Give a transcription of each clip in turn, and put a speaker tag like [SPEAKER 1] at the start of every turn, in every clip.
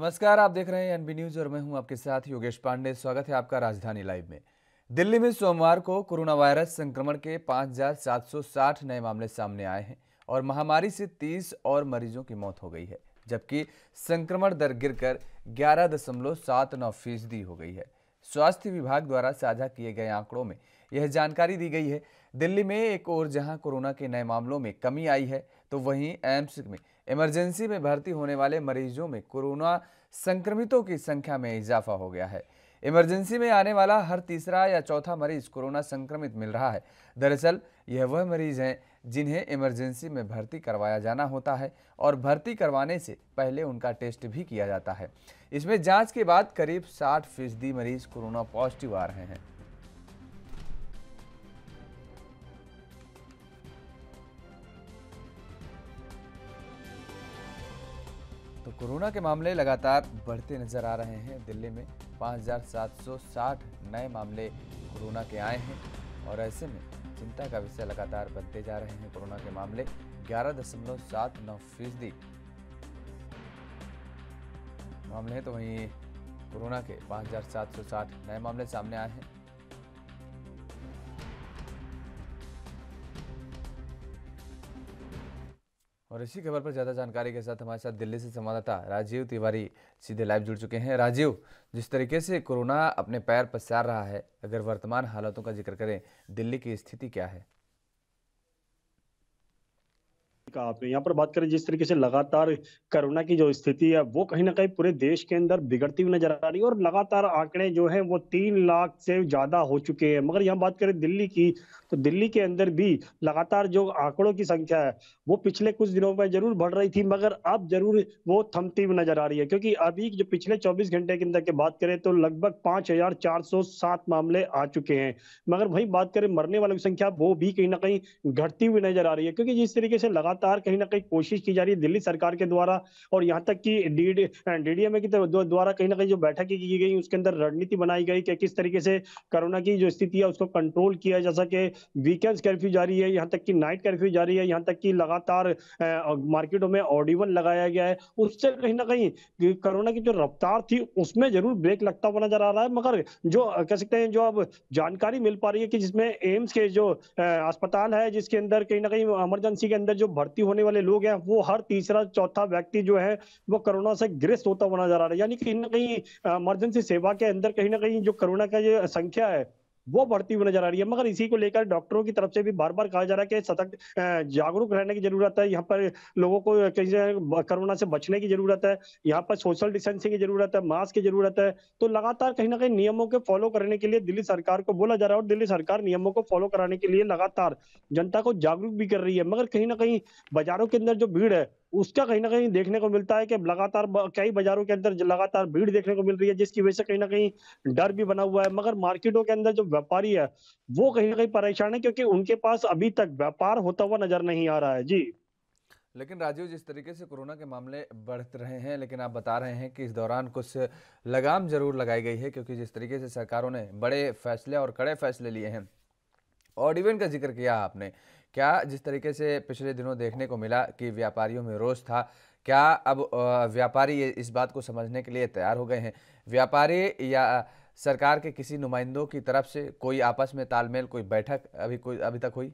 [SPEAKER 1] नमस्कार आप देख रहे हैं एनबी न्यूज और मैं हूं आपके साथ योगेश पांडे स्वागत है आपका राजधानी लाइव में दिल्ली में सोमवार को कोरोना वायरस संक्रमण के 5,760 नए मामले सामने आए हैं और महामारी से 30 और मरीजों की मौत हो गई है जबकि संक्रमण दर गिरकर 11.79 फीसदी हो गई है स्वास्थ्य विभाग द्वारा साझा किए गए आंकड़ों में यह जानकारी दी गई है दिल्ली में एक और जहां कोरोना के नए मामलों में कमी आई है तो वहीं एम्स में इमरजेंसी में भर्ती होने वाले मरीजों में कोरोना संक्रमितों की संख्या में इजाफा हो गया है इमरजेंसी में आने वाला हर तीसरा या चौथा मरीज कोरोना संक्रमित मिल रहा है दरअसल यह वह मरीज हैं जिन्हें इमरजेंसी में भर्ती करवाया जाना होता है और भर्ती करवाने से पहले उनका टेस्ट भी किया जाता है इसमें जांच के बाद करीब 60 फीसदी मरीज कोरोना पॉजिटिव आ रहे हैं कोरोना के मामले लगातार बढ़ते नजर आ रहे हैं दिल्ली में 5,760 नए मामले कोरोना के आए हैं और ऐसे में चिंता का विषय लगातार बढ़ते जा रहे हैं कोरोना के मामले ग्यारह दशमलव सात नौ फीसदी मामले हैं तो वहीं कोरोना के 5,760 नए मामले सामने आए हैं और इसी खबर पर ज़्यादा जानकारी के साथ हमारे साथ दिल्ली से संवाददाता राजीव तिवारी सीधे लाइव जुड़ चुके हैं राजीव जिस तरीके से कोरोना अपने पैर पसार रहा है अगर वर्तमान हालातों का जिक्र करें दिल्ली की स्थिति क्या है
[SPEAKER 2] कहा आपने यहाँ पर बात करें जिस तरीके से लगातार कोरोना की जो स्थिति है वो कहीं ना कहीं पूरे देश के अंदर बिगड़ती हुई नजर आ रही है और लगातार आंकड़े जो हैं वो तीन लाख से ज्यादा हो चुके हैं मगर यहाँ बात करें दिल्ली की तो दिल्ली के अंदर भी लगातार जो आंकड़ों की संख्या है वो पिछले कुछ दिनों में जरूर बढ़ रही थी मगर अब जरूर वो थमती हुई नजर आ रही है क्योंकि अभी जो पिछले चौबीस घंटे के अंदर की बात करें तो लगभग पांच मामले आ चुके हैं मगर वही बात करें मरने वालों की संख्या वो भी कहीं ना कहीं घटती हुई नजर आ रही है क्योंकि जिस तरीके से लगातार लगातार कहीं ना कहीं कोशिश की जा रही है दिल्ली सरकार के द्वारा और यहाँ तक कि डीडीएमए की द्वारा कहीं ना कहीं जो बैठक की गई उसके अंदर रणनीति बनाई गई कि किस तरीके से कोरोना की जो स्थिति है उसको कंट्रोल किया जा सके वीकेंड्स कर्फ्यू जारी है यहाँ तक की नाइट कर्फ्यू जारी है यहाँ तक की लगातार मार्केटों में ऑडिवन लगाया गया है उससे कहीं ना कहीं कोरोना की जो रफ्तार थी उसमें जरूर ब्रेक लगता हुआ नजर आ रहा है मगर जो कह सकते हैं जो अब जानकारी मिल पा रही है कि जिसमें एम्स के जो अस्पताल है जिसके अंदर कहीं ना कहीं इमरजेंसी के अंदर जो भर्ती भर्ती होने वाले लोग हैं वो हर तीसरा चौथा व्यक्ति जो है वो कोरोना से ग्रस्त होता हुआ नजर आ रहा है यानी कहीं ना कहीं इमरजेंसी सेवा के अंदर कहीं ना कहीं जो कोरोना का ये संख्या है वो बढ़ती हुई नजर आ रही है मगर इसी को लेकर डॉक्टरों की तरफ से भी बार बार कहा जा रहा है कि सतर्क जागरूक रहने की जरूरत है यहाँ पर लोगों को कहीं कोरोना से बचने की जरूरत है यहाँ पर सोशल डिस्टेंसिंग की जरूरत है मास्क की जरूरत है तो लगातार कहीं ना कहीं नियमों के फॉलो करने के लिए दिल्ली सरकार को बोला जा रहा है और दिल्ली सरकार नियमों को फॉलो कराने के लिए लगातार जनता को जागरूक भी कर रही है मगर कहीं ना कहीं बाजारों के अंदर जो भीड़ है उसका कहीं ना कहीं देखने को मिलता है कि लगातार कई बाजारों के अंदर लगातार भीड़ देखने को मिल रही है जिसकी वजह से कहीं ना कहीं डर भी बना हुआ है मगर मार्केटों के अंदर जो व्यापारी है वो कहीं ना कहीं परेशान है क्योंकि उनके पास अभी तक व्यापार होता हुआ नजर नहीं आ रहा है जी
[SPEAKER 1] लेकिन राजीव जिस तरीके से कोरोना के मामले बढ़ रहे हैं लेकिन आप बता रहे हैं कि इस दौरान कुछ लगाम जरूर लगाई गई है क्योंकि जिस तरीके से सरकारों ने बड़े फैसले और कड़े फैसले लिए हैं और इवेंट का जिक्र किया आपने क्या जिस तरीके से पिछले दिनों देखने को मिला कि व्यापारियों में रोष था क्या अब व्यापारी इस बात को समझने के लिए तैयार हो गए हैं व्यापारी या सरकार के किसी नुमाइंदों की तरफ से कोई आपस में तालमेल कोई बैठक अभी कोई अभी तक हुई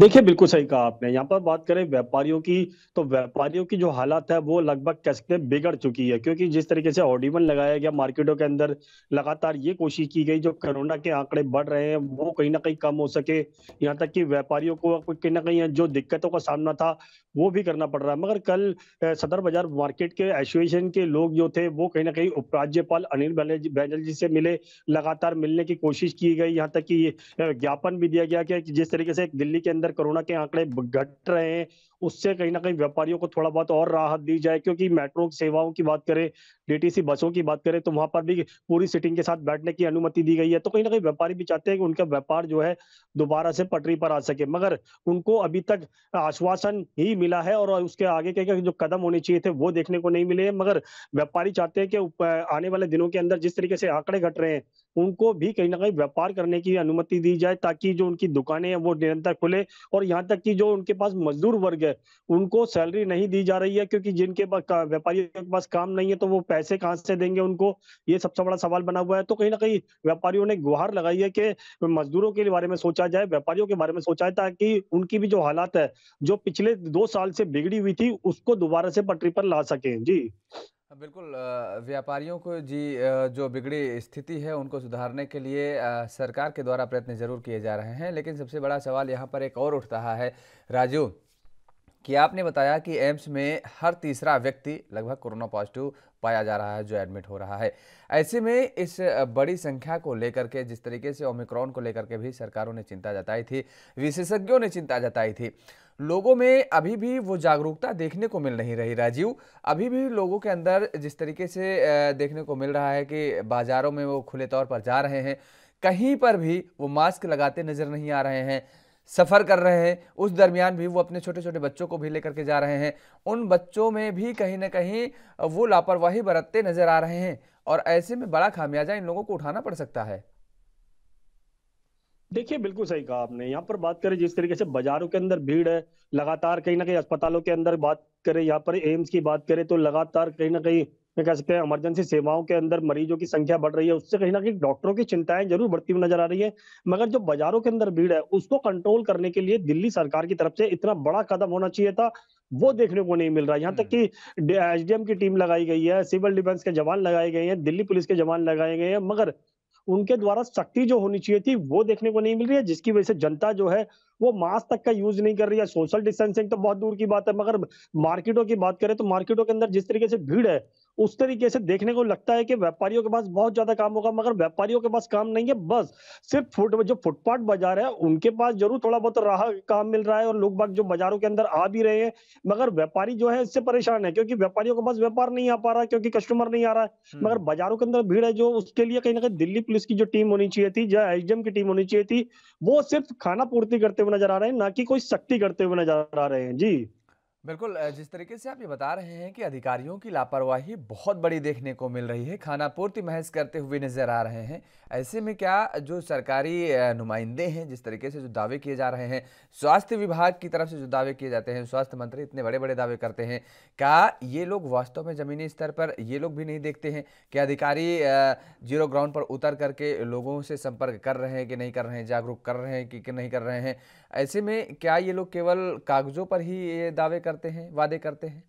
[SPEAKER 2] देखिए बिल्कुल सही कहा आपने यहाँ पर बात करें व्यापारियों की तो व्यापारियों की जो हालत है वो लगभग कैसे बिगड़ चुकी है क्योंकि जिस तरीके से ऑडिमन लगाया गया मार्केटों के अंदर लगातार ये कोशिश की गई जो कोरोना के आंकड़े बढ़ रहे हैं वो कहीं ना कहीं कम हो सके यहाँ तक कि व्यापारियों को कहीं ना कहीं जो दिक्कतों का सामना था वो भी करना पड़ रहा है मगर कल सदर बाजार मार्केट के एसोसिएशन के लोग जो थे वो कहीं ना कहीं उपराज्यपाल अनिल जी से मिले लगातार मिलने की कोशिश की गई यहाँ तक कि ज्ञापन भी दिया गया कि जिस तरीके से दिल्ली के अंदर कोरोना के आंकड़े घट रहे हैं उससे कहीं ना कहीं व्यापारियों को थोड़ा बहुत और राहत दी जाए क्योंकि मेट्रो सेवाओं की बात करें डीटीसी बसों की बात करें तो वहां पर भी पूरी सिटिंग के साथ बैठने की अनुमति दी गई है तो कहीं ना कहीं व्यापारी भी चाहते हैं कि उनका व्यापार जो है दोबारा से पटरी पर आ सके मगर उनको अभी तक आश्वासन ही मिला है और उसके आगे के जो कदम होने चाहिए थे वो देखने को नहीं मिले मगर व्यापारी चाहते हैं कि आने वाले दिनों के अंदर जिस तरीके से आंकड़े घट रहे हैं उनको भी कहीं ना कहीं व्यापार करने की अनुमति दी जाए ताकि जो उनकी दुकानें हैं वो निरंतर खुले और यहाँ तक कि जो उनके पास मजदूर वर्ग है है उनको सैलरी नहीं दी जा रही है क्योंकि जिनके पास व्यापारियों के पास काम नहीं है तो वो पैसे कहाँ से देंगे उनको ये सबसे बड़ा सवाल बना हुआ है तो कहीं ना कहीं व्यापारियों ने गुहार लगाई है कि मजदूरों के बारे में सोचा जाए व्यापारियों के बारे में सोचा जाए ताकि उनकी भी जो हालात है जो पिछले दो साल से बिगड़ी हुई थी उसको दोबारा से पटरी पर ला सके जी
[SPEAKER 1] हाँ, बिल्कुल व्यापारियों को जी जो बिगड़ी स्थिति है उनको सुधारने के लिए सरकार के द्वारा प्रयत्न जरूर किए जा रहे हैं लेकिन सबसे बड़ा सवाल यहाँ पर एक और उठ रहा है राजू कि आपने बताया कि एम्स में हर तीसरा व्यक्ति लगभग कोरोना पॉजिटिव पाया जा रहा है जो एडमिट हो रहा है ऐसे में इस बड़ी संख्या को लेकर के जिस तरीके से ओमिक्रॉन को लेकर के भी सरकारों ने चिंता जताई थी विशेषज्ञों ने चिंता जताई थी लोगों में अभी भी वो जागरूकता देखने को मिल नहीं रही राजीव अभी भी लोगों के अंदर जिस तरीके से देखने को मिल रहा है कि बाज़ारों में वो खुले तौर पर जा रहे हैं कहीं पर भी वो मास्क लगाते नज़र नहीं आ रहे हैं सफ़र कर रहे हैं उस दरमियान भी वो अपने छोटे छोटे बच्चों को भी लेकर के जा रहे हैं उन बच्चों में भी कहीं ना कहीं वो लापरवाही बरतते नज़र आ रहे हैं और ऐसे में बड़ा खामियाजा इन लोगों को उठाना पड़ सकता है देखिए बिल्कुल सही कहा आपने यहाँ पर बात करें जिस तरीके से बाजारों के अंदर भीड़ है
[SPEAKER 2] लगातार कहीं ना कहीं अस्पतालों के अंदर बात करें यहाँ पर एम्स की बात करें तो लगातार कहीं ना कहीं कह सकते हैं इमरजेंसी सेवाओं के अंदर मरीजों की संख्या बढ़ रही है उससे कहीं ना कहीं डॉक्टरों की चिंताएं जरूर बढ़ती हुई नजर आ रही है मगर जो बाजारों के अंदर भीड़ है उसको कंट्रोल करने के लिए दिल्ली सरकार की तरफ से इतना बड़ा कदम होना चाहिए था वो देखने को नहीं मिल रहा है यहाँ तक कि हम्म। एसडीएम की टीम लगाई गई है सिविल डिफेंस के जवान लगाए गए हैं दिल्ली पुलिस के जवान लगाए गए हैं मगर उनके द्वारा सख्ती जो होनी चाहिए थी वो देखने को नहीं मिल रही है जिसकी वजह से जनता जो है वो मास्क तक का यूज नहीं कर रही है सोशल डिस्टेंसिंग तो बहुत दूर की बात है मगर मार्केटों की बात करें तो मार्केटों के अंदर जिस तरीके से भीड़ है उस तरीके से देखने को लगता है कि व्यापारियों के पास बहुत ज्यादा काम होगा मगर व्यापारियों के पास काम नहीं है बस सिर्फ फुट जो फुटपाथ बाजार है उनके पास जरूर थोड़ा बहुत राह काम मिल रहा है और लोग बाग जो बाजारों के अंदर आ भी रहे हैं मगर व्यापारी जो है इससे परेशान है क्योंकि व्यापारियों के पास व्यापार नहीं आ पा रहा क्योंकि कस्टमर नहीं आ रहा है मगर हम्म। बाजारों के अंदर भीड़ है जो उसके लिए कहीं ना कहीं दिल्ली पुलिस की जो टीम होनी चाहिए थी या एसडीएम की टीम होनी चाहिए थी वो सिर्फ खाना पूर्ति करते हुए नजर आ रहे हैं ना कि कोई सख्ती करते हुए नजर आ रहे हैं जी
[SPEAKER 1] बिल्कुल जिस तरीके से आप ये बता रहे हैं कि अधिकारियों की लापरवाही बहुत बड़ी देखने को मिल रही है खाना पूर्ति महज करते हुए नजर आ रहे हैं ऐसे में क्या जो सरकारी नुमाइंदे हैं जिस तरीके से जो दावे किए जा रहे हैं स्वास्थ्य विभाग की तरफ से जो दावे किए जाते हैं स्वास्थ्य मंत्री इतने बड़े बड़े दावे करते हैं क्या ये लोग वास्तव में ज़मीनी स्तर पर ये लोग भी नहीं देखते हैं कि अधिकारी जीरो ग्राउंड पर उतर करके लोगों से संपर्क कर रहे हैं कि नहीं कर रहे हैं जागरूक कर रहे हैं कि नहीं कर रहे हैं ऐसे में क्या ये लोग केवल कागजों पर ही ये दावे करते हैं वादे करते हैं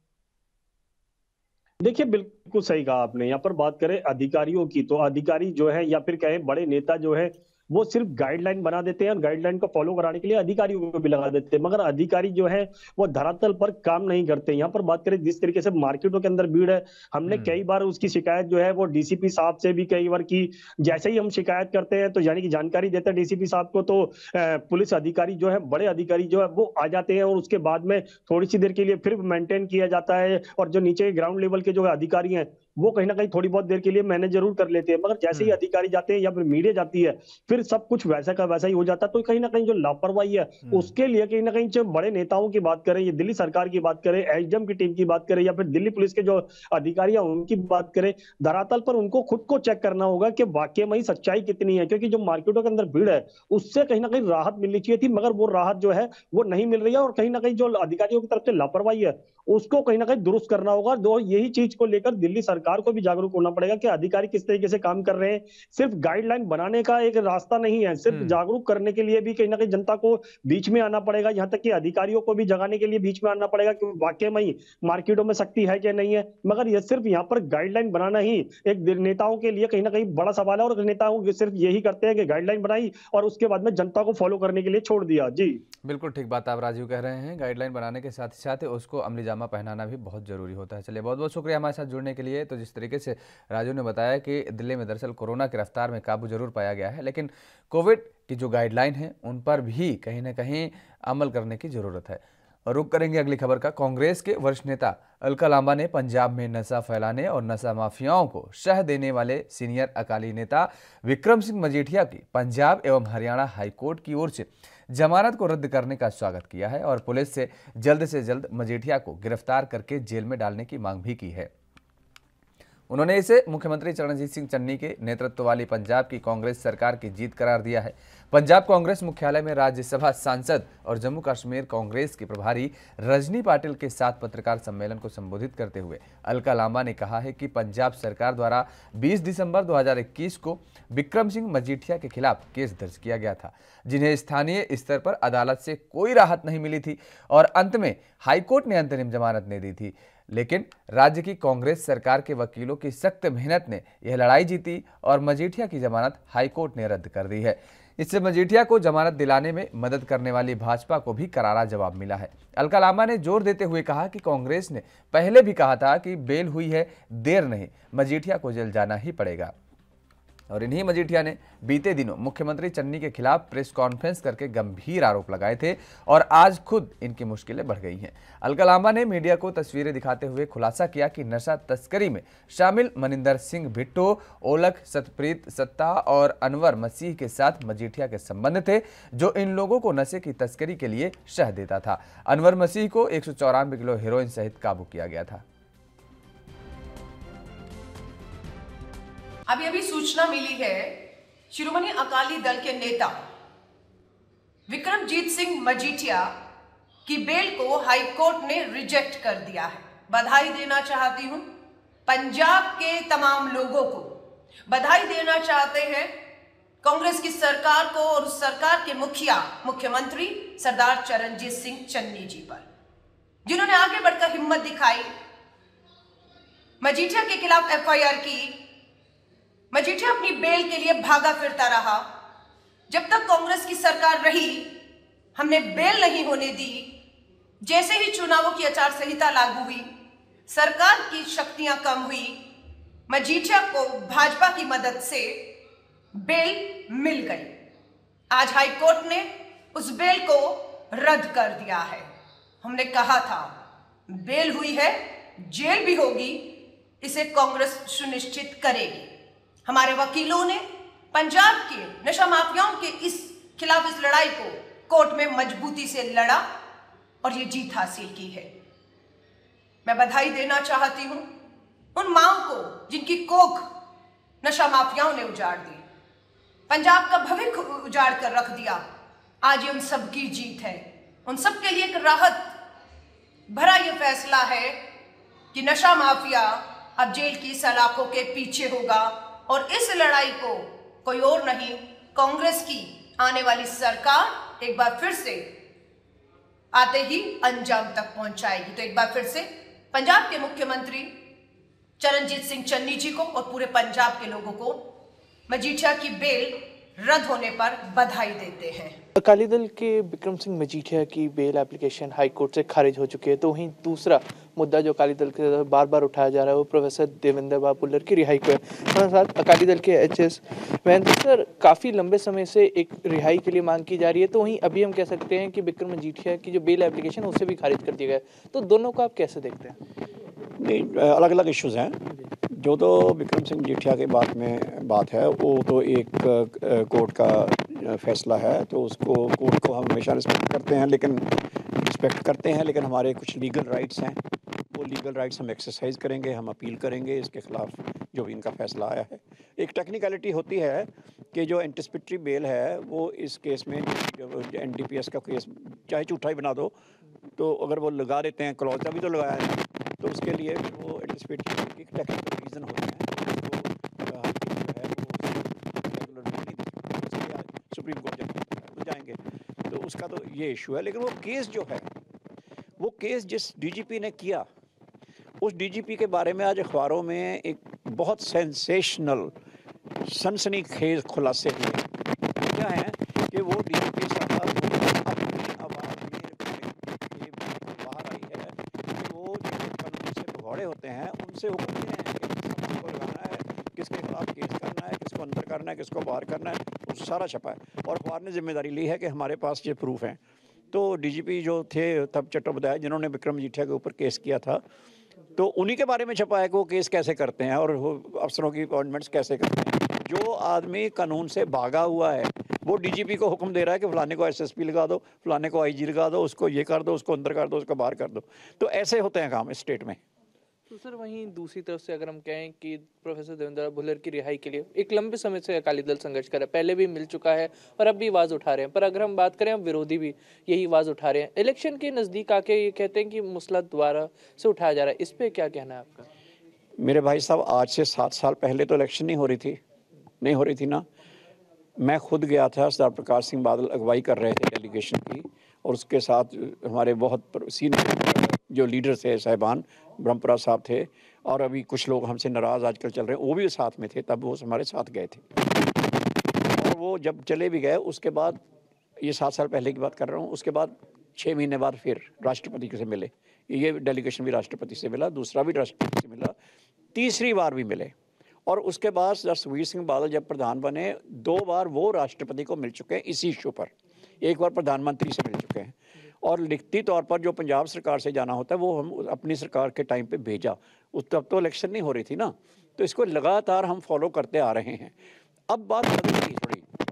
[SPEAKER 1] देखिए बिल्कुल
[SPEAKER 2] सही कहा आपने यहाँ पर बात करें अधिकारियों की तो अधिकारी जो है या फिर कहें बड़े नेता जो है वो सिर्फ गाइडलाइन बना देते हैं और गाइडलाइन को फॉलो कराने के लिए अधिकारियों को भी लगा देते हैं मगर अधिकारी जो है वो धरातल पर काम नहीं करते यहाँ पर बात करें जिस तरीके से मार्केटों के अंदर भीड़ है हमने हम्म। कई बार उसकी शिकायत जो है वो डीसीपी साहब से भी कई बार की जैसे ही हम शिकायत करते हैं तो यानी कि जानकारी देते हैं डीसीपी साहब को तो पुलिस अधिकारी जो है बड़े अधिकारी जो है वो आ जाते हैं और उसके बाद में थोड़ी सी देर के लिए फिर मेंटेन किया जाता है और जो नीचे ग्राउंड लेवल के जो अधिकारी हैं वो कहीं ना कहीं थोड़ी बहुत देर के लिए मैनेज जरूर कर लेते हैं मगर जैसे ही हम्म। अधिकारी जाते हैं या फिर मीडिया जाती है फिर सब कुछ वैसा का वैसा ही हो जाता है तो कहीं ना कहीं जो लापरवाही है हम्म। उसके लिए कहीं ना कहीं जो बड़े नेताओं की बात करें या दिल्ली सरकार की बात करें एसडीएम की टीम की बात करें या फिर दिल्ली पुलिस के जो अधिकारी है उनकी बात करें धरातल पर उनको खुद को चेक करना होगा कि वाक्य में सच्चाई कितनी है क्योंकि जो मार्केटों के अंदर भीड़ है उससे कहीं ना कहीं राहत मिलनी चाहिए थी मगर वो राहत जो है वो नहीं मिल रही है और कहीं ना कहीं जो अधिकारियों की तरफ से लापरवाही है उसको कहीं ना कहीं दुरुस्त करना होगा जो तो यही चीज को लेकर दिल्ली सरकार सरकार को भी जागरूक होना पड़ेगा कि अधिकारी किस तरीके से काम कर रहे हैं सिर्फ गाइडलाइन बनाने का एक रास्ता नहीं है सिर्फ हम्म। जागरूक करने के लिए भी कहीं ना कहीं जनता को बीच में आना पड़ेगा यहाँ तक कि अधिकारियों को भी जगाने के लिए बीच में आना पड़ेगा कि वाकई में मार्केटों में शक्ति है क्या नहीं है मगर यह सिर्फ यहाँ पर गाइडलाइन बनाना ही एक नेताओं के लिए कहीं ना कहीं बड़ा सवाल है और नेताओं सिर्फ यही करते हैं कि गाइडलाइन बनाई और उसके बाद में जनता को फॉलो करने के लिए छोड़ दिया जी
[SPEAKER 1] बिल्कुल ठीक बात आप राजीव कह रहे हैं गाइडलाइन बनाने के साथ साथ उसको अमली जामा पहनाना भी बहुत जरूरी होता है चलिए बहुत बहुत शुक्रिया हमारे साथ जुड़ने के लिए तो तो जिस तरीके से राजू ने बताया कि दिल्ली में दरअसल कोरोना की रफ्तार में काबू जरूर पाया गया है लेकिन कोविड की जो गाइडलाइन है उन पर भी कहीं ना कहीं अमल करने की ज़रूरत है रुक करेंगे अगली खबर का कांग्रेस के वरिष्ठ नेता अलका लांबा ने पंजाब में नशा फैलाने और नशा माफियाओं को शह देने वाले सीनियर अकाली नेता विक्रम सिंह मजीठिया की पंजाब एवं हरियाणा हाईकोर्ट की ओर से जमानत को रद्द करने का स्वागत किया है और पुलिस से जल्द से जल्द मजीठिया को गिरफ्तार करके जेल में डालने की मांग भी की है उन्होंने इसे मुख्यमंत्री चरणजीत सिंह चन्नी के नेतृत्व वाली पंजाब की कांग्रेस सरकार की जीत करार दिया है पंजाब कांग्रेस मुख्यालय में राज्यसभा सांसद और जम्मू कश्मीर कांग्रेस के प्रभारी रजनी पाटिल के साथ पत्रकार सम्मेलन को संबोधित करते हुए अलका लांबा ने कहा है कि पंजाब सरकार द्वारा 20 दिसंबर 2021 को विक्रम सिंह मजीठिया के खिलाफ केस दर्ज किया गया था जिन्हें स्थानीय स्तर पर अदालत से कोई राहत नहीं मिली थी और अंत में हाईकोर्ट ने अंतरिम जमानत नहीं दी थी लेकिन राज्य की कांग्रेस सरकार के वकीलों की सख्त मेहनत ने यह लड़ाई जीती और मजीठिया की जमानत हाईकोर्ट ने रद्द कर दी है इससे मजीठिया को जमानत दिलाने में मदद करने वाली भाजपा को भी करारा जवाब मिला है अलका लामा ने जोर देते हुए कहा कि कांग्रेस ने पहले भी कहा था कि बेल हुई है देर नहीं मजीठिया को जेल जाना ही पड़ेगा और इन्हीं मजीठिया ने बीते दिनों मुख्यमंत्री चन्नी के खिलाफ प्रेस कॉन्फ्रेंस करके गंभीर आरोप लगाए थे और आज खुद इनकी मुश्किलें बढ़ गई हैं अलका लांबा ने मीडिया को तस्वीरें दिखाते हुए खुलासा किया कि नशा तस्करी में शामिल मनिंदर सिंह भिट्टो ओलख सतप्रीत सत्ता और अनवर मसीह के साथ मजीठिया के संबंध थे जो इन लोगों को नशे की तस्करी के लिए शह देता था अनवर मसीह को एक किलो हीरोइन सहित काबू किया गया था
[SPEAKER 3] अभी अभी सूचना मिली है शिरोमणि अकाली दल के नेता विक्रमजीत सिंह मजीठिया की बेल को हाईकोर्ट ने रिजेक्ट कर दिया है बधाई देना चाहती हूं पंजाब के तमाम लोगों को बधाई देना चाहते हैं कांग्रेस की सरकार को और उस सरकार के मुखिया मुख्यमंत्री सरदार चरणजीत सिंह चन्नी जी पर जिन्होंने आगे बढ़कर हिम्मत दिखाई मजीठिया के खिलाफ एफआईआर की मजीठिया अपनी बेल के लिए भागा फिरता रहा जब तक कांग्रेस की सरकार रही हमने बेल नहीं होने दी जैसे ही चुनावों की आचार संहिता लागू हुई सरकार की शक्तियां कम हुई मजीठिया को भाजपा की मदद से बेल मिल गई आज हाईकोर्ट ने उस बेल को रद्द कर दिया है हमने कहा था बेल हुई है जेल भी होगी इसे कांग्रेस सुनिश्चित करेगी हमारे वकीलों ने पंजाब के नशा माफियाओं के इस खिलाफ इस लड़ाई को कोर्ट में मजबूती से लड़ा और ये जीत हासिल की है मैं बधाई देना चाहती हूं उन माओ को जिनकी कोख नशा माफियाओं ने उजाड़ दी पंजाब का भविष्य उजाड़ कर रख दिया आज ये उन सबकी जीत है उन सब के लिए एक राहत भरा यह फैसला है कि नशा माफिया अब जेल की सलाखों के पीछे होगा और इस लड़ाई को कोई और नहीं कांग्रेस की आने वाली सरकार एक बार फिर से आते ही अंजाम तक पहुंचाएगी तो एक बार फिर से पंजाब के मुख्यमंत्री चरणजीत सिंह चन्नी जी को और पूरे पंजाब के लोगों को मजीठिया की बेल रद्द होने पर बधाई देते हैं
[SPEAKER 4] अकाली दल के विक्रम सिंह मजीठिया की बेल एप्लीकेशन हाईकोर्ट से खारिज हो चुकी है तो वहीं दूसरा मुद्दा जो अकाली दल के बार बार उठाया जा रहा है वो प्रोफेसर देवेंद्र बाबा की रिहाई को है साथ अकाली दल के एच एस महेंद्र सर काफ़ी लंबे समय से एक रिहाई के लिए मांग की जा रही है तो वहीं अभी हम कह सकते हैं कि विक्रम मजीठिया की जो बेल एप्लीकेशन उसे भी खारिज कर दिया गया तो दोनों को आप कैसे देखते हैं
[SPEAKER 5] नहीं अलग अलग इश्यूज़ हैं जो तो विक्रम सिंह जीठिया के बात में बात है वो तो एक कोर्ट का फैसला है तो उसको कोर्ट को हम हमेशा रिस्पेक्ट करते हैं लेकिन रिस्पेक्ट करते हैं लेकिन हमारे कुछ लीगल राइट्स हैं लीगल राइट्स हम एक्सरसाइज करेंगे हम अपील करेंगे इसके ख़िलाफ़ जो भी इनका फैसला आया है एक टेक्निकलिटी होती है कि जो एंटिसपेटरी बेल है वो इस केस में जब एन का केस चाहे झूठा ही बना दो तो अगर वो लगा देते हैं क्लॉजा भी तो लगाया है तो उसके लिए वो एंटिसपेटरी बेल की टेक्निकल रीज़न होती है तो सुप्रीम कोर्ट तो जाएंगे तो उसका तो ये इशू है लेकिन वो केस जो है वो केस जिस डीजीपी ने किया उस डीजीपी के बारे में आज अखबारों में एक बहुत सेंसेशनल सनसनी खेज खुलासे हुए क्या हैं कि वो डीजीपी जी पी बाहर आई है कि वो भगौड़े होते हैं उनसे हैं कि किसको लगाना है किसके खिलाफ केस करना है किसको अंदर करना है किसको बाहर करना है वो सारा छपा है और अखबार ने जिम्मेदारी ली है कि हमारे पास ये प्रूफ हैं तो डीजीपी जो थे तब चट्टोपाध्याय जिन्होंने विक्रम जीठिया के ऊपर केस किया था तो उन्हीं के बारे में छपा है कि वो केस कैसे करते हैं और अफसरों की अपॉइंटमेंट्स कैसे करते हैं जो आदमी कानून से भागा हुआ है वो डीजीपी को हुक्म दे रहा है कि फलाने को एसएसपी लगा दो फलाने को आईजी लगा दो उसको ये कर दो उसको अंदर कर दो उसको बाहर कर दो तो ऐसे होते हैं काम स्टेट में
[SPEAKER 4] तो सर वहीं दूसरी तरफ से अगर हम कहें कि प्रोफेसर देवेंद्र भुलर की रिहाई के लिए एक लंबे समय से अकाली दल संघर्ष कर रहा है पहले भी मिल चुका है और अब भी आवाज़ उठा रहे हैं पर अगर हम बात करें अब विरोधी भी यही आवाज़ उठा रहे हैं इलेक्शन के नज़दीक आके ये कहते हैं कि मुसलत द्वारा से उठाया जा रहा है इस पर क्या कहना है आपका
[SPEAKER 5] मेरे भाई साहब आज से सात साल पहले तो इलेक्शन नहीं हो रही थी नहीं हो रही थी ना मैं खुद गया था सरदार प्रकाश सिंह बादल अगवाई कर रहे थे डेलीगेशन की और उसके साथ हमारे बहुत सीनियर जो लीडर थे साहिबान ब्रह्मपुरा साहब थे और अभी कुछ लोग हमसे नाराज़ आजकल चल रहे हैं वो भी साथ में थे तब वो हमारे साथ गए थे और वो जब चले भी गए उसके बाद ये सात साल पहले की बात कर रहा हूँ उसके बाद छः महीने बाद फिर राष्ट्रपति से मिले ये डेलीगेशन भी राष्ट्रपति से मिला दूसरा भी राष्ट्रपति से मिला तीसरी बार भी मिले और उसके बाद सर सुखबीर सिंह बादल जब प्रधान बने दो बार वो राष्ट्रपति को मिल चुके हैं इसी इशू पर एक बार प्रधानमंत्री से मिल चुके हैं और लिखती तौर पर जो पंजाब सरकार से जाना होता है वो हम अपनी सरकार के टाइम पे भेजा उस तब तो इलेक्शन नहीं हो रही थी ना तो इसको लगातार हम फॉलो करते आ रहे हैं अब बात थोड़ी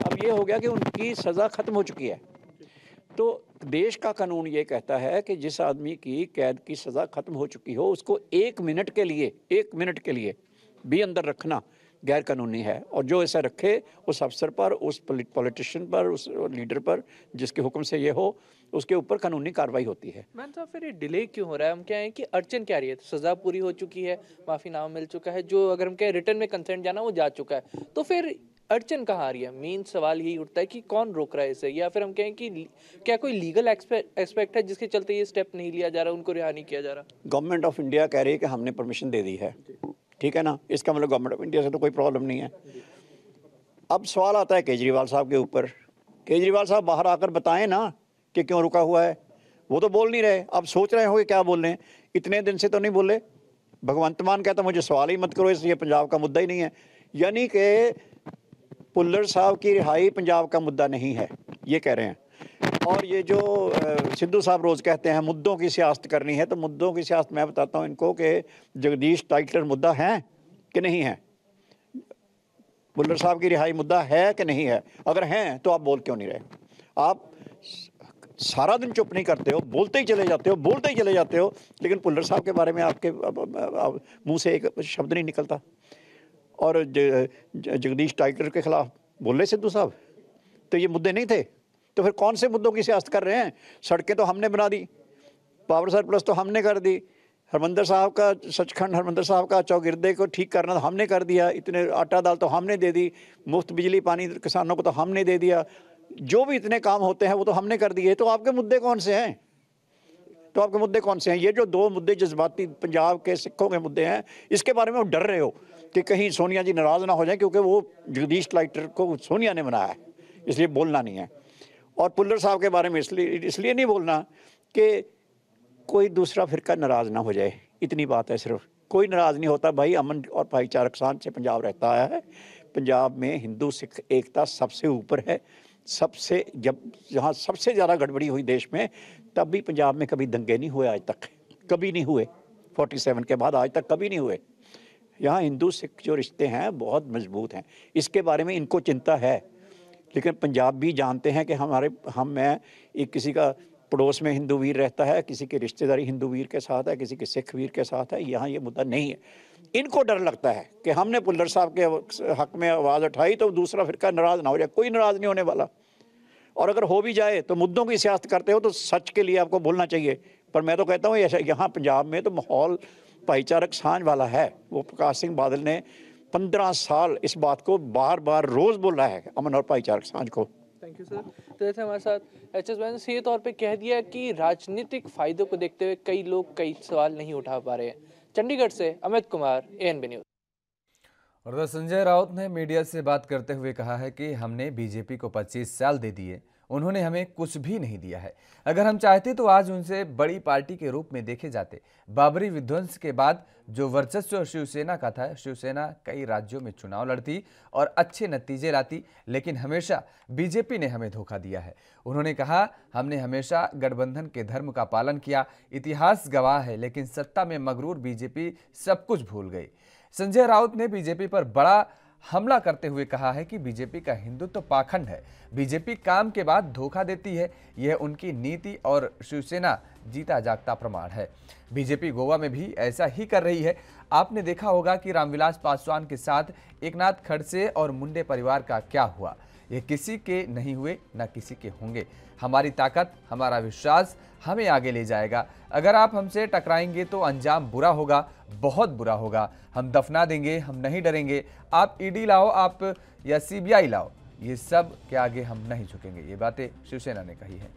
[SPEAKER 5] अब ये हो गया कि उनकी सज़ा ख़त्म हो चुकी है तो देश का कानून ये कहता है कि जिस आदमी की कैद की सज़ा ख़त्म हो चुकी हो उसको एक मिनट के लिए एक मिनट के लिए भी अंदर रखना गैर कानूनी है और जो ऐसा रखे उस अफसर पर उस पॉलिटिशियन पर उस लीडर पर जिसके हुक्म से ये हो उसके ऊपर कानूनी कार्रवाई होती है
[SPEAKER 3] मैम
[SPEAKER 4] साहब तो फिर ये डिले क्यों हो रहा है हम क्या है कि अड़चन क्या रही है तो सज़ा पूरी हो चुकी है माफ़ीनामा मिल चुका है जो अगर हम कहें रिटर्न में कंसेंट जाना वो जा चुका है तो फिर अड़चन कहाँ आ रही है मेन सवाल यही उठता है कि कौन रोक रहा है इसे या फिर हम कहें कि क्या कोई लीगल एस्पेक्ट है जिसके चलते ये स्टेप नहीं लिया जा रहा उनको रिहा नहीं किया जा रहा
[SPEAKER 5] गवर्नमेंट ऑफ इंडिया कह रही है कि हमने परमिशन दे दी है ठीक है ना इसका मतलब गवर्नमेंट ऑफ इंडिया से तो कोई प्रॉब्लम नहीं है अब सवाल आता है केजरीवाल साहब के ऊपर केजरीवाल साहब बाहर आकर बताएं ना कि क्यों रुका हुआ है वो तो बोल नहीं रहे अब सोच रहे होंगे क्या बोल रहे हैं इतने दिन से तो नहीं बोले भगवंत मान कहता मुझे सवाल ही मत करो इसलिए पंजाब का मुद्दा ही नहीं है यानी कि पुल्लर साहब की रिहाई पंजाब का मुद्दा नहीं है ये कह रहे हैं और ये जो सिद्धू साहब रोज़ कहते हैं मुद्दों की सियासत करनी है तो मुद्दों की सियासत मैं बताता हूँ इनको कि जगदीश टाइटलर मुद्दा है कि नहीं है बुल्लर साहब की रिहाई मुद्दा है कि नहीं है अगर हैं तो आप बोल क्यों नहीं रहे आप सारा दिन चुप नहीं करते हो बोलते ही चले जाते हो बोलते ही चले जाते हो लेकिन पुल्लर साहब के बारे में आपके मुंह से एक शब्द नहीं निकलता और जगदीश टाइटलर के खिलाफ बोले सिद्धू साहब तो ये मुद्दे नहीं थे तो फिर कौन से मुद्दों की सियासत कर रहे हैं सड़कें तो हमने बना दी पावर सरप्लस तो हमने कर दी हरमंदर साहब का सचखंड हरमंदर साहब का चौगिरदे को ठीक करना तो हमने कर दिया इतने आटा दाल तो हमने दे दी मुफ्त बिजली पानी किसानों को तो हमने दे दिया जो भी इतने काम होते हैं वो तो हमने कर दिए तो आपके मुद्दे कौन से हैं तो आपके मुद्दे कौन से हैं ये जो दो मुद्दे जज्बाती पंजाब के सिखों के मुद्दे हैं इसके बारे में वो डर रहे हो कि कहीं सोनिया जी नाराज़ ना हो जाए क्योंकि वो जगदीश लाइटर को सोनिया ने बनाया है इसलिए बोलना नहीं है और पुल्लर साहब के बारे में इसलिए इसलिए नहीं बोलना कि कोई दूसरा फिरका नाराज़ ना हो जाए इतनी बात है सिर्फ कोई नाराज़ नहीं होता भाई अमन और भाईचारक शांत से पंजाब रहता आया है पंजाब में हिंदू सिख एकता सबसे ऊपर है सबसे जब जहाँ सबसे ज़्यादा गड़बड़ी हुई देश में तब भी पंजाब में कभी दंगे नहीं हुए आज तक कभी नहीं हुए 47 के बाद आज तक कभी नहीं हुए यहाँ हिंदू सिख जो रिश्ते हैं बहुत मजबूत हैं इसके बारे में इनको चिंता है लेकिन पंजाब भी जानते हैं कि हमारे हम मैं एक किसी का पड़ोस में हिंदू वीर रहता है किसी की रिश्तेदारी हिंदू वीर के साथ है किसी के सिख वीर के साथ है यहाँ ये मुद्दा नहीं है इनको डर लगता है कि हमने पुल्लर साहब के हक में आवाज़ उठाई तो दूसरा फिरका नाराज़ ना हो जाए कोई नाराज़ नहीं होने वाला और अगर हो भी जाए तो मुद्दों की सियासत करते हो तो सच के लिए आपको बोलना चाहिए पर मैं तो कहता हूँ यहाँ पंजाब में तो माहौल भाईचारक सांझ वाला है वो प्रकाश सिंह बादल ने पंद्रह साल इस बात को बार बार रोज़ बोल रहा है अमन और भाईचारक साझ को
[SPEAKER 4] थैंक यू सर तो जैसे हमारे साथ एच एस बैन सीधे तौर पे कह दिया कि राजनीतिक फायदों को देखते हुए कई लोग कई सवाल नहीं उठा पा रहे हैं चंडीगढ़ से Amit Kumar A N B news
[SPEAKER 1] और तो संजय राउत ने मीडिया से बात करते हुए कहा है कि हमने बीजेपी को 25 साल दे दिए उन्होंने हमें कुछ भी नहीं दिया है अगर हम चाहते तो आज उनसे बड़ी पार्टी के रूप में देखे जाते बाबरी विध्वंस के बाद जो वर्चस्व शिवसेना का था शिवसेना कई राज्यों में चुनाव लड़ती और अच्छे नतीजे लाती लेकिन हमेशा बीजेपी ने हमें धोखा दिया है उन्होंने कहा हमने हमेशा गठबंधन के धर्म का पालन किया इतिहास गवाह है लेकिन सत्ता में मगरूर बीजेपी सब कुछ भूल गई संजय राउत ने बीजेपी पर बड़ा हमला करते हुए कहा है कि बीजेपी का हिंदुत्व तो पाखंड है बीजेपी काम के बाद धोखा देती है यह उनकी नीति और शिवसेना जीता जागता प्रमाण है बीजेपी गोवा में भी ऐसा ही कर रही है आपने देखा होगा कि रामविलास पासवान के साथ एकनाथ खड़से और मुंडे परिवार का क्या हुआ ये किसी के नहीं हुए न किसी के होंगे हमारी ताकत हमारा विश्वास हमें आगे ले जाएगा अगर आप हमसे टकराएंगे तो अंजाम बुरा होगा बहुत बुरा होगा हम दफना देंगे हम नहीं डरेंगे आप ईडी e लाओ आप या सीबीआई लाओ ये सब के आगे हम नहीं झुकेंगे ये बातें शिवसेना ने कही है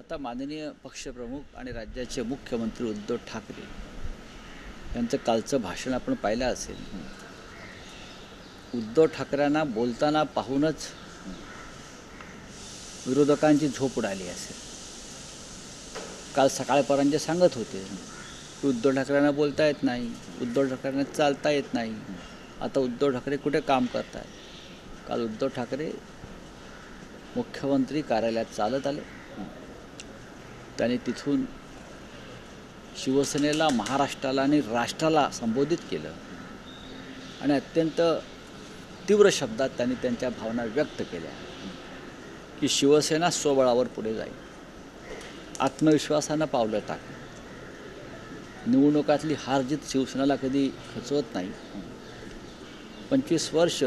[SPEAKER 6] आता माननीय पक्ष पक्षप्रमुख आणि राज्याचे मुख्यमंत्री उद्धव ठाकरे यांचं कालचं भाषण आपण पाहिलं असेल उद्धव ठाकरेंना बोलताना पाहूनच विरोधकांची झोप उडाली असेल काल सकाळपर्यंत सांगत होते की उद्धव ठाकरेंना बोलता येत नाही उद्धव ठाकरेंना चालता येत नाही आता उद्धव ठाकरे कुठे काम करत आहेत काल उद्धव ठाकरे मुख्यमंत्री कार्यालयात चालत आले त्यांनी तिथून शिवसेनेला महाराष्ट्राला आणि राष्ट्राला संबोधित केलं आणि अत्यंत तीव्र शब्दात त्यांनी त्यांच्या भावना व्यक्त केल्या की शिवसेना स्वबळावर पुढे जाईल आत्मविश्वासानं पावलं टाक निवडणुकातली हार जीत शिवसेनेला कधी खचवत नाही पंचवीस वर्ष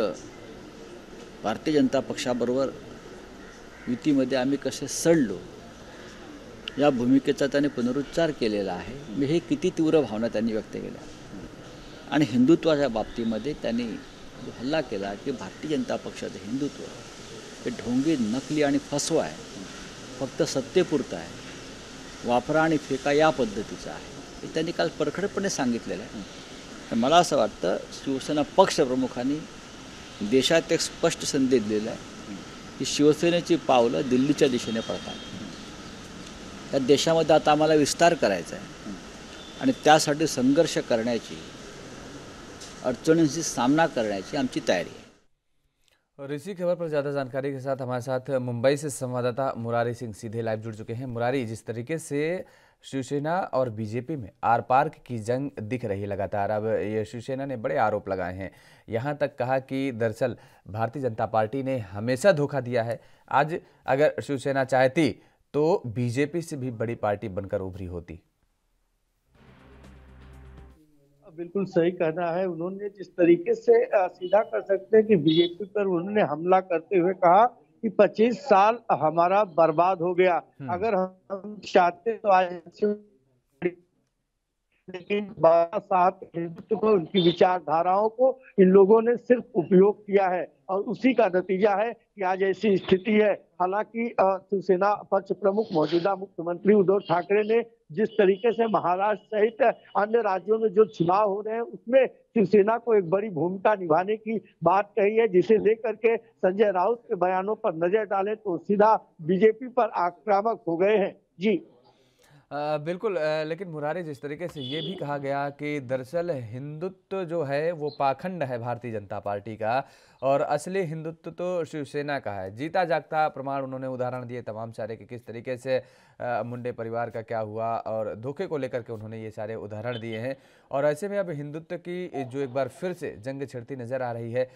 [SPEAKER 6] भारतीय जनता पक्षाबरोबर युतीमध्ये आम्ही कसे सडलो या भूमिकेचा त्याने पुनरुच्चार केलेला आहे मी हे किती तीव्र भावना त्यांनी व्यक्त केल्या आणि हिंदुत्वाच्या बाबतीमध्ये त्यांनी जो हल्ला केला की भारतीय जनता पक्षाचं हिंदुत्व हे ढोंगी नकली आणि फसवा आहे फक्त सत्तेपुरतं आहे वापरा आणि फेका या पद्धतीचा आहे हे त्यांनी काल परखडपणे सांगितलेलं आहे तर मला असं वाटतं शिवसेना पक्षप्रमुखांनी देशात एक स्पष्ट संदेश दिलेला आहे की शिवसेनेची पावलं दिल्लीच्या दिशेने पडतात त्या देशामध्ये आता आम्हाला विस्तार करायचा आहे आणि त्यासाठी संघर्ष करण्याची से सामना करण्याची आमची तैयारी है
[SPEAKER 1] और इसी खबर पर ज़्यादा जानकारी के साथ हमारे साथ मुंबई से संवाददाता मुरारी सिंह सीधे लाइव जुड़ चुके हैं मुरारी जिस तरीके से शिवसेना और बीजेपी में आर पार की जंग दिख रही है लगातार अब ये शिवसेना ने बड़े आरोप लगाए हैं यहाँ तक कहा कि दरअसल भारतीय जनता पार्टी ने हमेशा धोखा दिया है आज अगर शिवसेना चाहती तो बीजेपी से भी बड़ी पार्टी बनकर उभरी होती
[SPEAKER 7] बिल्कुल सही कहना है उन्होंने जिस तरीके से सीधा कर सकते हैं कि बीजेपी पर उन्होंने हमला करते हुए कहा कि 25 साल हमारा बर्बाद हो गया हम्म। अगर हम चाहते तो आज लेकिन बाबा साहब के नेतृत्व को उनकी विचारधाराओं को इन लोगों ने सिर्फ उपयोग किया है और उसी का नतीजा है कि आज ऐसी स्थिति है हालांकि शिवसेना पक्ष प्रमुख मौजूदा मुख्यमंत्री उद्धव ठाकरे ने जिस तरीके से महाराष्ट्र सहित अन्य राज्यों में जो चुनाव हो रहे हैं उसमें शिवसेना को एक बड़ी भूमिका निभाने की बात कही है जिसे लेकर के संजय राउत के बयानों पर नजर डालें तो सीधा बीजेपी पर आक्रामक हो गए हैं जी
[SPEAKER 1] आ, बिल्कुल आ, लेकिन मुरारी जिस तरीके से ये भी कहा गया कि दरअसल हिंदुत्व जो है वो पाखंड है भारतीय जनता पार्टी का और असली हिंदुत्व तो शिवसेना का है जीता जागता प्रमाण उन्होंने उदाहरण दिए तमाम सारे कि किस तरीके से आ, मुंडे परिवार का क्या हुआ और धोखे को लेकर के उन्होंने ये सारे उदाहरण दिए हैं और ऐसे में अब हिंदुत्व की जो एक बार फिर से जंग छिड़ती नज़र आ रही है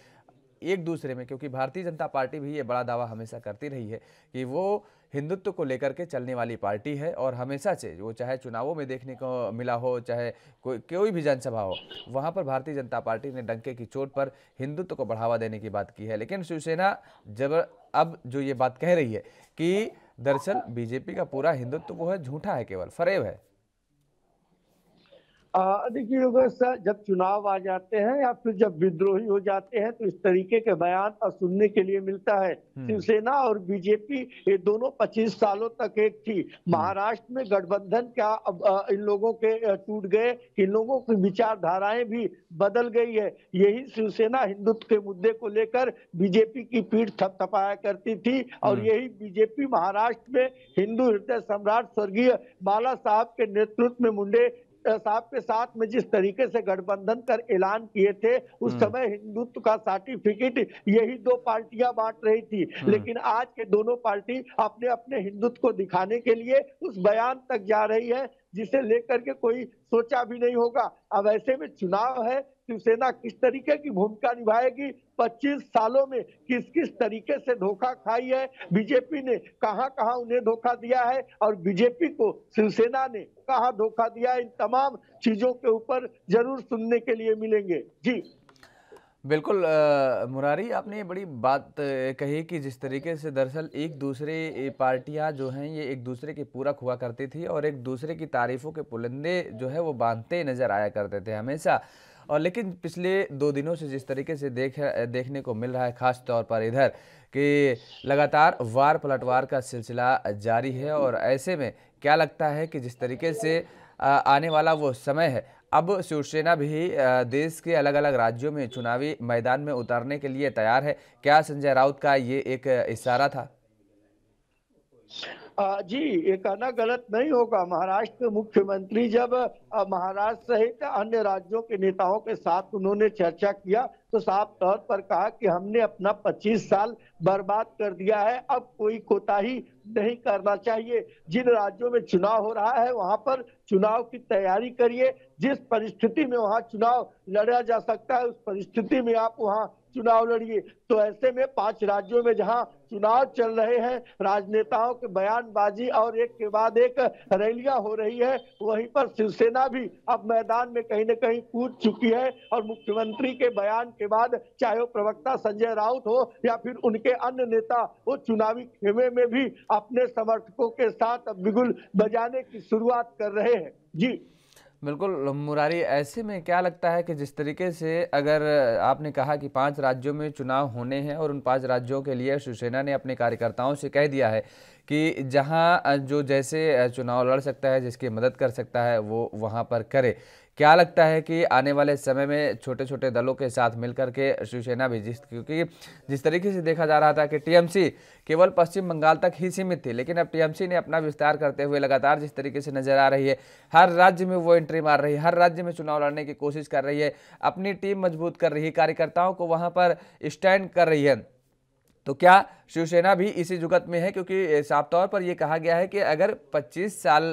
[SPEAKER 1] एक दूसरे में क्योंकि भारतीय जनता पार्टी भी ये बड़ा दावा हमेशा करती रही है कि वो हिंदुत्व को लेकर के चलने वाली पार्टी है और हमेशा से वो चाहे चुनावों में देखने को मिला हो चाहे कोई कोई भी जनसभा हो वहाँ पर भारतीय जनता पार्टी ने डंके की चोट पर हिंदुत्व को बढ़ावा देने की बात की है लेकिन शिवसेना जब अब जो ये बात कह रही है कि दरअसल बीजेपी का पूरा हिंदुत्व वो है झूठा है केवल फरेब है
[SPEAKER 7] देखिए योगेश जब चुनाव आ जाते हैं या फिर जब विद्रोही हो जाते हैं तो इस तरीके के बयान और सुनने के लिए मिलता है हम्म। शिवसेना और बीजेपी ये दोनों 25 सालों तक एक थी हम्म। महाराष्ट्र में गठबंधन क्या अब इन लोगों के टूट गए इन लोगों की विचारधाराएं भी बदल गई है यही शिवसेना हिंदुत्व के मुद्दे को लेकर बीजेपी की पीठ थपथपाया करती थी और हम्म। यही बीजेपी महाराष्ट्र में हिंदू हृदय सम्राट स्वर्गीय बाला साहब के नेतृत्व में मुंडे साहब के साथ में जिस तरीके से गठबंधन कर ऐलान किए थे उस हम्म। समय हिंदुत्व का सर्टिफिकेट यही दो पार्टियां बांट रही थी हम्म। लेकिन आज के दोनों पार्टी अपने अपने हिंदुत्व को दिखाने के लिए उस बयान तक जा रही है जिसे लेकर के कोई सोचा भी नहीं होगा अब ऐसे में चुनाव है शिवसेना किस तरीके की भूमिका निभाएगी 25 सालों में किस किस तरीके से धोखा खाई है बीजेपी ने कहां कहां उन्हें धोखा दिया है और बीजेपी को शिवसेना ने कहां धोखा दिया इन तमाम चीजों के ऊपर जरूर सुनने के लिए मिलेंगे जी
[SPEAKER 1] बिल्कुल आ, मुरारी आपने ये बड़ी बात कही कि जिस तरीके से दरअसल एक दूसरे पार्टियां जो हैं ये एक दूसरे की पूरक हुआ करती थी और एक दूसरे की तारीफ़ों के पुलंदे जो है वो बांधते नज़र आया करते थे हमेशा और लेकिन पिछले दो दिनों से जिस तरीके से देख देखने को मिल रहा है ख़ास तौर पर इधर कि लगातार वार पलटवार का सिलसिला जारी है और ऐसे में क्या लगता है कि जिस तरीके से आने वाला वो समय है अब शिवसेना भी देश के अलग अलग राज्यों में चुनावी मैदान में उतारने के लिए तैयार है क्या संजय राउत का ये एक इशारा था
[SPEAKER 7] जी ये कहना गलत नहीं होगा महाराष्ट्र के मुख्यमंत्री जब महाराष्ट्र सहित अन्य राज्यों के नेताओं के साथ उन्होंने चर्चा किया तो साफ तौर पर कहा कि हमने अपना 25 साल बर्बाद कर दिया है अब कोई कोताही नहीं करना चाहिए जिन राज्यों में चुनाव हो रहा है वहां पर चुनाव की तैयारी करिए जिस परिस्थिति में वहाँ चुनाव लड़ा जा सकता है उस परिस्थिति में आप वहाँ चुनाव लड़िए तो ऐसे में पांच राज्यों में जहां चुनाव चल रहे हैं राजनेताओं के बयानबाजी और एक के बाद एक रैलियां हो रही है वहीं पर शिवसेना भी अब मैदान में कहीं न कहीं कूद चुकी है और मुख्यमंत्री के बयान के बाद चाहे वो प्रवक्ता संजय राउत हो या फिर उनके अन्य नेता वो चुनावी खेमे में भी अपने समर्थकों के साथ बिगुल बजाने की शुरुआत कर रहे हैं जी
[SPEAKER 1] बिल्कुल मुरारी ऐसे में क्या लगता है कि जिस तरीके से अगर आपने कहा कि पांच राज्यों में चुनाव होने हैं और उन पांच राज्यों के लिए शिवसेना ने अपने कार्यकर्ताओं से कह दिया है कि जहां जो जैसे चुनाव लड़ सकता है जिसकी मदद कर सकता है वो वहां पर करे क्या लगता है कि आने वाले समय में छोटे छोटे दलों के साथ मिलकर के शिवसेना भी जिस क्योंकि जिस तरीके से देखा जा रहा था कि टीएमसी केवल पश्चिम बंगाल तक ही सीमित थी लेकिन अब टीएमसी ने अपना विस्तार करते हुए लगातार जिस तरीके से नजर आ रही है हर राज्य में वो एंट्री मार रही है हर राज्य में चुनाव लड़ने की कोशिश कर रही है अपनी टीम मजबूत कर रही है कार्यकर्ताओं को वहाँ पर स्टैंड कर रही है तो क्या शिवसेना भी इसी जुगत में है क्योंकि साफ तौर पर यह कहा गया है कि अगर 25 साल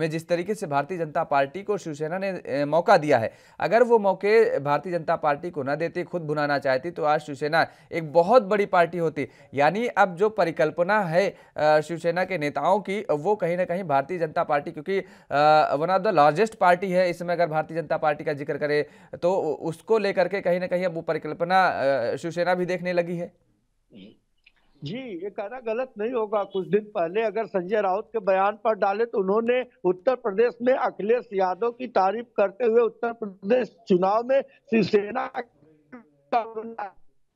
[SPEAKER 1] में जिस तरीके से भारतीय जनता पार्टी को शिवसेना ने मौका दिया है अगर वो मौके भारतीय जनता पार्टी को ना देती खुद भुनाना चाहती तो आज शिवसेना एक बहुत बड़ी पार्टी होती यानी अब जो परिकल्पना है शिवसेना के नेताओं की वो कहीं ना कहीं भारतीय जनता पार्टी क्योंकि one of the largest party है इसमें अगर भारतीय जनता पार्टी का जिक्र करें तो उसको लेकर के कहीं ना कहीं अब वो परिकल्पना शिवसेना भी देखने लगी है
[SPEAKER 7] जी ये कहना गलत नहीं होगा कुछ दिन पहले अगर संजय राउत के बयान पर डाले तो उन्होंने उत्तर प्रदेश में अखिलेश यादव की तारीफ करते हुए उत्तर प्रदेश चुनाव में शिवसेना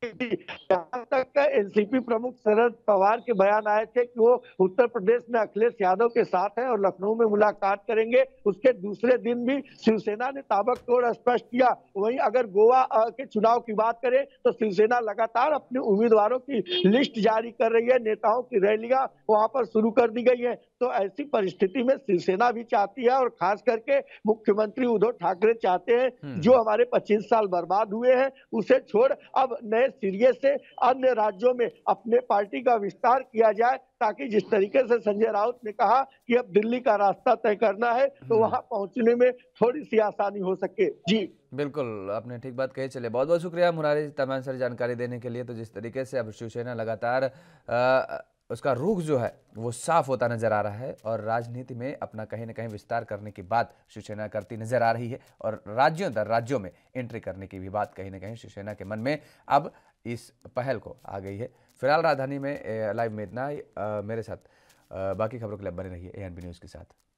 [SPEAKER 7] यहाँ तक का एनसीपी प्रमुख शरद पवार के बयान आए थे कि वो उत्तर प्रदेश में अखिलेश यादव के साथ हैं और लखनऊ में मुलाकात करेंगे उसके दूसरे दिन भी शिवसेना ने ताबक तोड़ स्पष्ट किया वहीं अगर गोवा के चुनाव की बात करें तो शिवसेना लगातार अपने उम्मीदवारों की लिस्ट जारी कर रही है नेताओं की रैलियां वहां पर शुरू कर दी गई है तो ऐसी परिस्थिति में शिवसेना भी चाहती है और खास करके मुख्यमंत्री उद्धव ठाकरे चाहते हैं हम्म। जो हमारे 25 साल बर्बाद हुए हैं उसे छोड़ अब नए सिरे से अन्य राज्यों में अपने पार्टी का विस्तार किया जाए ताकि जिस तरीके से संजय राउत ने कहा कि अब दिल्ली का रास्ता तय करना है तो हम्म। वहां
[SPEAKER 1] पहुंचने में थोड़ी सी आसानी हो सके जी बिल्कुल आपने ठीक बात कही चलिए बहुत बहुत शुक्रिया मुरारी तमाम सारी जानकारी देने के लिए तो जिस तरीके से अब शिवसेना लगातार उसका रूख जो है वो साफ होता नजर आ रहा है और राजनीति में अपना कहीं ना कहीं विस्तार करने की बात शिवसेना करती नजर आ रही है और राज्यों दर राज्यों में एंट्री करने की भी बात कहीं ना कहीं शिवसेना के मन में अब इस पहल को आ गई है फिलहाल राजधानी में लाइव में इतना मेरे साथ बाकी खबरों के लिए बने है ए न्यूज़ के साथ